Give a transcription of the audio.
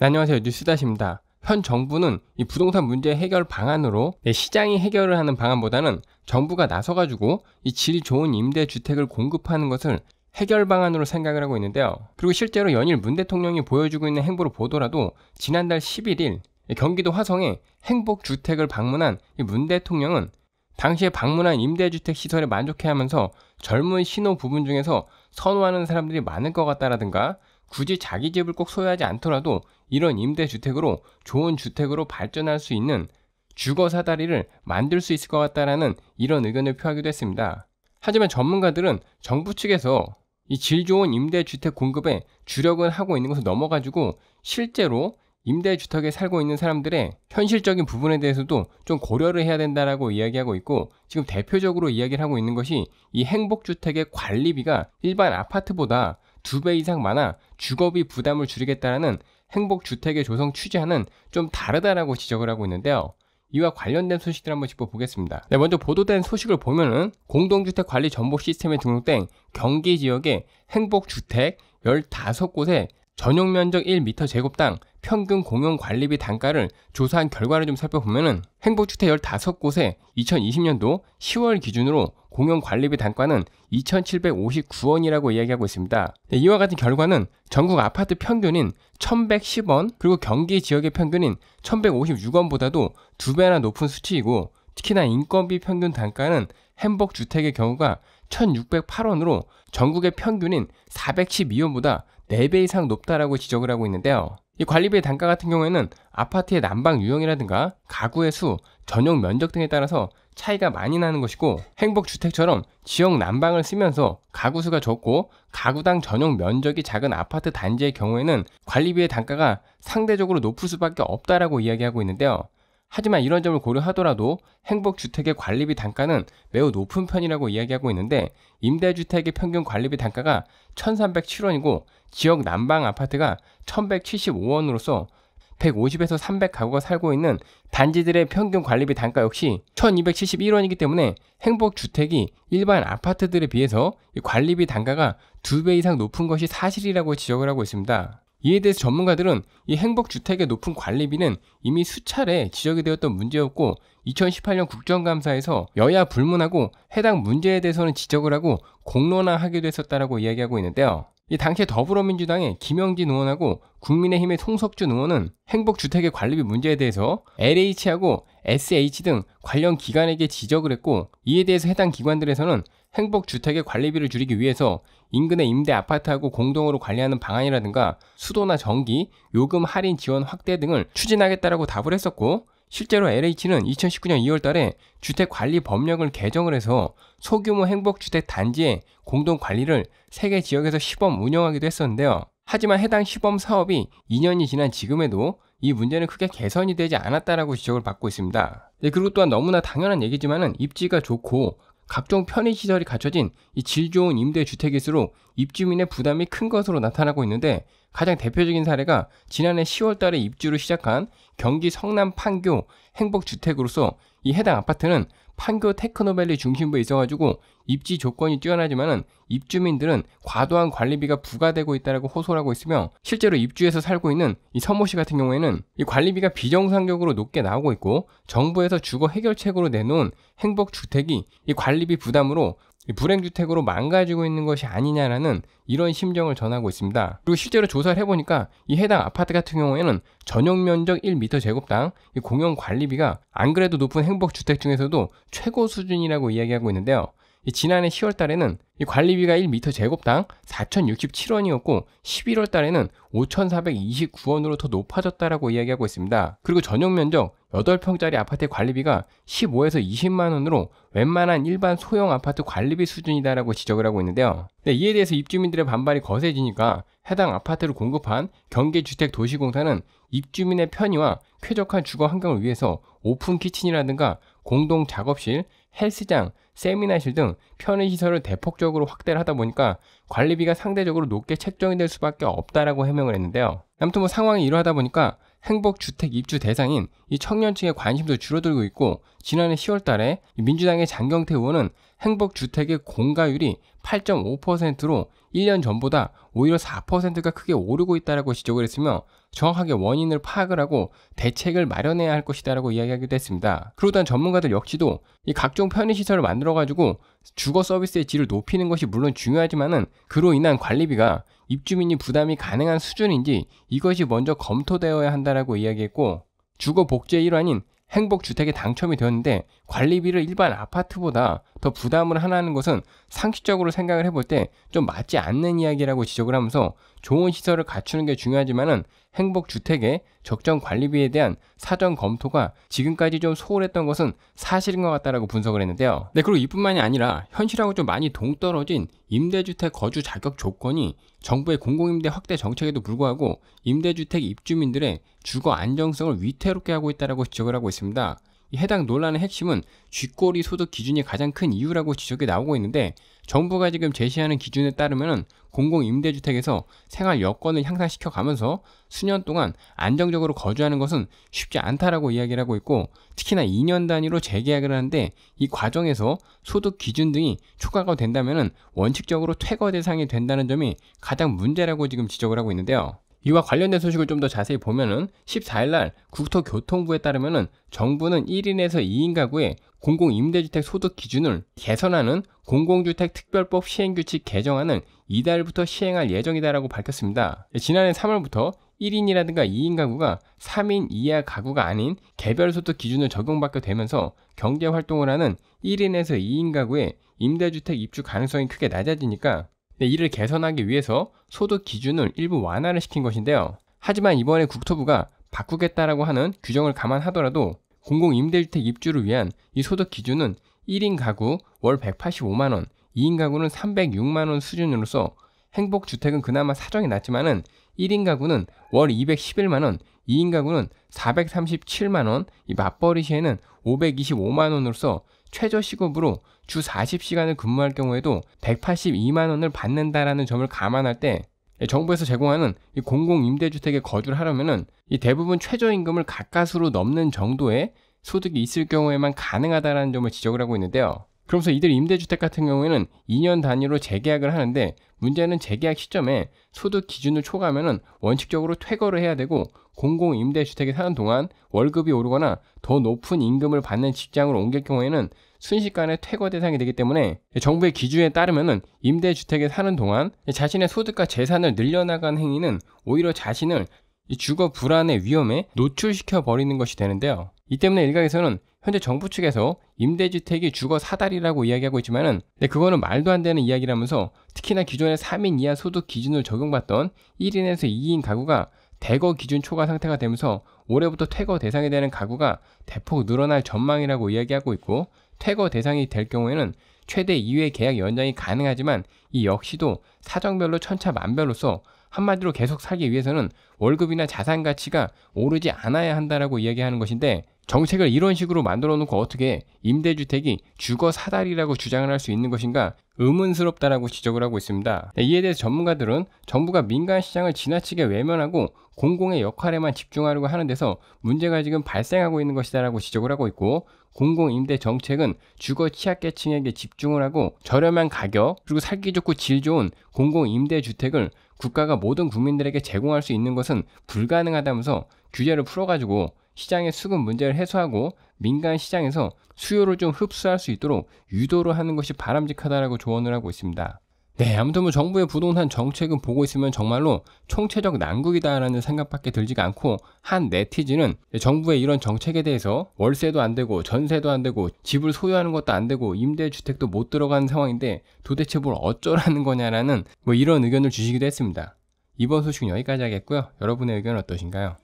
네, 안녕하세요. 뉴스다십니다현 정부는 이 부동산 문제 해결 방안으로 네, 시장이 해결을 하는 방안보다는 정부가 나서가지고 이질 좋은 임대주택을 공급하는 것을 해결 방안으로 생각을 하고 있는데요. 그리고 실제로 연일 문 대통령이 보여주고 있는 행보를 보더라도 지난달 11일 경기도 화성에 행복주택을 방문한 문 대통령은 당시에 방문한 임대주택 시설에 만족해하면서 젊은 신호 부분 중에서 선호하는 사람들이 많을 것 같다라든가 굳이 자기 집을 꼭 소유하지 않더라도 이런 임대주택으로 좋은 주택으로 발전할 수 있는 주거 사다리를 만들 수 있을 것 같다라는 이런 의견을 표하기도 했습니다. 하지만 전문가들은 정부 측에서 이 질 좋은 임대주택 공급에 주력을 하고 있는 것을 넘어가지고 실제로 임대주택에 살고 있는 사람들의 현실적인 부분에 대해서도 좀 고려를 해야 된다라고 이야기하고 있고 지금 대표적으로 이야기를 하고 있는 것이 이 행복주택의 관리비가 일반 아파트보다 두배 이상 많아 주거비 부담을 줄이겠다는 행복주택의 조성 취지와는 좀 다르다라고 지적을 하고 있는데요. 이와 관련된 소식들 한번 짚어보겠습니다. 네, 먼저 보도된 소식을 보면은 공동주택관리정보시스템에 등록된 경기 지역의 행복주택 15곳에 전용 면적 1m 제곱당 평균 공용 관리비 단가를 조사한 결과를 좀살펴보면 행복주택 15곳에 2020년도 10월 기준으로 공용 관리비 단가는 2,759원이라고 이야기하고 있습니다. 네, 이와 같은 결과는 전국 아파트 평균인 1,110원 그리고 경기 지역의 평균인 1,156원보다도 두 배나 높은 수치이고 특히나 인건비 평균 단가는 행복 주택의 경우가 1,608원으로 전국의 평균인 412원보다 4배 이상 높다라고 지적을 하고 있는데요. 이 관리비의 단가 같은 경우에는 아파트의 난방 유형이라든가 가구의 수, 전용 면적 등에 따라서 차이가 많이 나는 것이고 행복주택처럼 지역 난방을 쓰면서 가구 수가 적고 가구당 전용 면적이 작은 아파트 단지의 경우에는 관리비의 단가가 상대적으로 높을 수밖에 없다라고 이야기하고 있는데요. 하지만 이런 점을 고려하더라도 행복주택의 관리비 단가는 매우 높은 편이라고 이야기하고 있는데 임대주택의 평균 관리비 단가가 1307원이고 지역 난방 아파트가 1175원으로서 150에서 300 가구가 살고 있는 단지들의 평균 관리비 단가 역시 1271원이기 때문에 행복주택이 일반 아파트들에 비해서 관리비 단가가 2배 이상 높은 것이 사실이라고 지적을 하고 있습니다. 이에 대해서 전문가들은 이 행복주택의 높은 관리비는 이미 수차례 지적이 되었던 문제였고 2018년 국정감사에서 여야 불문하고 해당 문제에 대해서는 지적을 하고 공론화하게됐었다라고 이야기하고 있는데요. 이 당시에 더불어민주당의 김영진 의원하고 국민의힘의 송석준 의원은 행복주택의 관리비 문제에 대해서 LH하고 SH 등 관련 기관에게 지적을 했고 이에 대해서 해당 기관들에서는 행복주택의 관리비를 줄이기 위해서 인근의 임대 아파트하고 공동으로 관리하는 방안이라든가 수도나 전기, 요금 할인 지원 확대 등을 추진하겠다라고 답을 했었고 실제로 LH는 2019년 2월 달에 주택 관리 법령을 개정을 해서 소규모 행복주택 단지의 공동 관리를 세개 지역에서 시범 운영하기도 했었는데요. 하지만 해당 시범 사업이 2년이 지난 지금에도 이 문제는 크게 개선이 되지 않았다라고 지적을 받고 있습니다. 네, 그리고 또한 너무나 당연한 얘기지만은 입지가 좋고 각종 편의 시설이 갖춰진 이 질 좋은 임대 주택일수록 입주민의 부담이 큰 것으로 나타나고 있는데 가장 대표적인 사례가 지난해 10월 달에 입주를 시작한 경기 성남 판교 행복주택으로서 이 해당 아파트는 판교 테크노밸리 중심부에 있어가지고 입지 조건이 뛰어나지만은 입주민들은 과도한 관리비가 부과되고 있다라고 호소하고 있으며 실제로 입주해서 살고 있는 이서모씨 같은 경우에는 이 관리비가 비정상적으로 높게 나오고 있고 정부에서 주거 해결책으로 내놓은 행복 주택이 이 관리비 부담으로 불행주택으로 망가지고 있는 것이 아니냐라는 이런 심정을 전하고 있습니다. 그리고 실제로 조사를 해보니까 이 해당 아파트 같은 경우에는 전용 면적 1m 제곱당 공용 관리비가 안 그래도 높은 행복주택 중에서도 최고 수준이라고 이야기하고 있는데요. 지난해 10월 달에는 관리비가 1m 제곱당 4,067원이었고 11월 달에는 5,429원으로 더 높아졌다라고 이야기하고 있습니다. 그리고 전용 면적 8평짜리 아파트의 관리비가 15에서 20만 원으로 웬만한 일반 소형 아파트 관리비 수준이다라고 지적을 하고 있는데요. 이에 대해서 입주민들의 반발이 거세지니까 해당 아파트를 공급한 경계주택도시공사는 입주민의 편의와 쾌적한 주거 환경을 위해서 오픈 키친이라든가 공동 작업실, 헬스장, 세미나실 등 편의시설을 대폭적으로 확대를 하다 보니까 관리비가 상대적으로 높게 책정이 될 수밖에 없다라고 해명을 했는데요. 아무튼 뭐 상황이 이러하다 보니까 행복주택 입주 대상인 이 청년층의 관심도 줄어들고 있고 지난해 10월 달에 민주당의 장경태 의원은 행복주택의 공가율이 8.5%로 1년 전보다 오히려 4%가 크게 오르고 있다고 지적을 했으며 정확하게 원인을 파악을 하고 대책을 마련해야 할 것이다라고 이야기하기도 했습니다. 그러던 전문가들 역시도 이 각종 편의시설을 만들어가지고 주거 서비스의 질을 높이는 것이 물론 중요하지만은 그로 인한 관리비가 입주민이 부담이 가능한 수준인지 이것이 먼저 검토되어야 한다라고 이야기했고 주거 복제의 일환인 행복주택에 당첨이 되었는데 관리비를 일반 아파트보다 더 부담을 하라는 것은 상식적으로 생각을 해볼 때 좀 맞지 않는 이야기라고 지적을 하면서 좋은 시설을 갖추는 게 중요하지만은 행복주택의 적정 관리비에 대한 사전 검토가 지금까지 좀 소홀했던 것은 사실인 것 같다라고 분석을 했는데요. 네, 그리고 이뿐만이 아니라 현실하고 좀 많이 동떨어진 임대주택 거주 자격 조건이 정부의 공공임대 확대 정책에도 불구하고 임대주택 입주민들의 주거 안정성을 위태롭게 하고 있다고 지적을 하고 있습니다. 해당 논란의 핵심은 쥐꼬리 소득 기준이 가장 큰 이유라고 지적이 나오고 있는데 정부가 지금 제시하는 기준에 따르면 공공임대주택에서 생활 여건을 향상시켜 가면서 수년 동안 안정적으로 거주하는 것은 쉽지 않다라고 이야기를 하고 있고 특히나 2년 단위로 재계약을 하는데 이 과정에서 소득 기준 등이 초과가 된다면 원칙적으로 퇴거 대상이 된다는 점이 가장 문제라고 지금 지적을 하고 있는데요. 이와 관련된 소식을 좀 더 자세히 보면은 14일 날 국토교통부에 따르면은 정부는 1인에서 2인 가구의 공공임대주택 소득 기준을 개선하는 공공주택 특별법 시행규칙 개정안을 이달부터 시행할 예정이다라고 밝혔습니다. 지난해 3월부터 1인이라든가 2인 가구가 3인 이하 가구가 아닌 개별소득 기준을 적용받게 되면서 경제활동을 하는 1인에서 2인 가구의 임대주택 입주 가능성이 크게 낮아지니까 네, 이를 개선하기 위해서 소득 기준을 일부 완화를 시킨 것인데요. 하지만 이번에 국토부가 바꾸겠다라고 하는 규정을 감안하더라도 공공임대주택 입주를 위한 이 소득 기준은 1인 가구 월 185만원, 2인 가구는 306만원 수준으로서 행복주택은 그나마 사정이 낮지만은 1인 가구는 월 211만원, 2인 가구는 437만원, 이 맞벌이 시에는 525만원으로서 최저 시급으로 주 40시간을 근무할 경우에도 182만 원을 받는다라는 점을 감안할 때 정부에서 제공하는 이 공공 임대주택에 거주를 하려면은 이 대부분 최저임금을 가까스로 넘는 정도의 소득이 있을 경우에만 가능하다라는 점을 지적을 하고 있는데요. 그러면서 이들 임대주택 같은 경우에는 2년 단위로 재계약을 하는데 문제는 재계약 시점에 소득 기준을 초과하면 원칙적으로 퇴거를 해야 되고 공공 임대주택에 사는 동안 월급이 오르거나 더 높은 임금을 받는 직장으로 옮길 경우에는 순식간에 퇴거 대상이 되기 때문에 정부의 기준에 따르면 임대주택에 사는 동안 자신의 소득과 재산을 늘려나간 행위는 오히려 자신을 이 주거 불안의 위험에 노출시켜 버리는 것이 되는데요. 이 때문에 일각에서는 현재 정부 측에서 임대주택이 주거 사달이라고 이야기하고 있지만은 근데 네, 그거는 말도 안 되는 이야기라면서 특히나 기존의 3인 이하 소득 기준을 적용받던 1인에서 2인 가구가 대거 기준 초과 상태가 되면서 올해부터 퇴거 대상이 되는 가구가 대폭 늘어날 전망이라고 이야기하고 있고 퇴거 대상이 될 경우에는 최대 2회 계약 연장이 가능하지만 이 역시도 사정별로 천차만별로서 한마디로 계속 살기 위해서는 월급이나 자산 가치가 오르지 않아야 한다라고 이야기하는 것인데 정책을 이런 식으로 만들어 놓고 어떻게 임대주택이 주거 사다리라고 주장을 할 수 있는 것인가 의문스럽다라고 지적을 하고 있습니다. 네, 이에 대해서 전문가들은 정부가 민간 시장을 지나치게 외면하고 공공의 역할에만 집중하려고 하는 데서 문제가 지금 발생하고 있는 것이다라고 지적을 하고 있고 공공임대 정책은 주거 취약계층에게 집중을 하고 저렴한 가격 그리고 살기 좋고 질 좋은 공공임대 주택을 국가가 모든 국민들에게 제공할 수 있는 것은 불가능하다면서 규제를 풀어가지고 시장의 수급 문제를 해소하고 민간 시장에서 수요를 좀 흡수할 수 있도록 유도를 하는 것이 바람직하다라고 조언을 하고 있습니다. 네, 아무튼 뭐 정부의 부동산 정책은 보고 있으면 정말로 총체적 난국이다라는 생각밖에 들지가 않고 한 네티즌은 정부의 이런 정책에 대해서 월세도 안 되고 전세도 안 되고 집을 소유하는 것도 안 되고 임대주택도 못 들어가는 상황인데 도대체 뭘 어쩌라는 거냐라는 뭐 이런 의견을 주시기도 했습니다. 이번 소식은 여기까지 하겠고요. 여러분의 의견은 어떠신가요?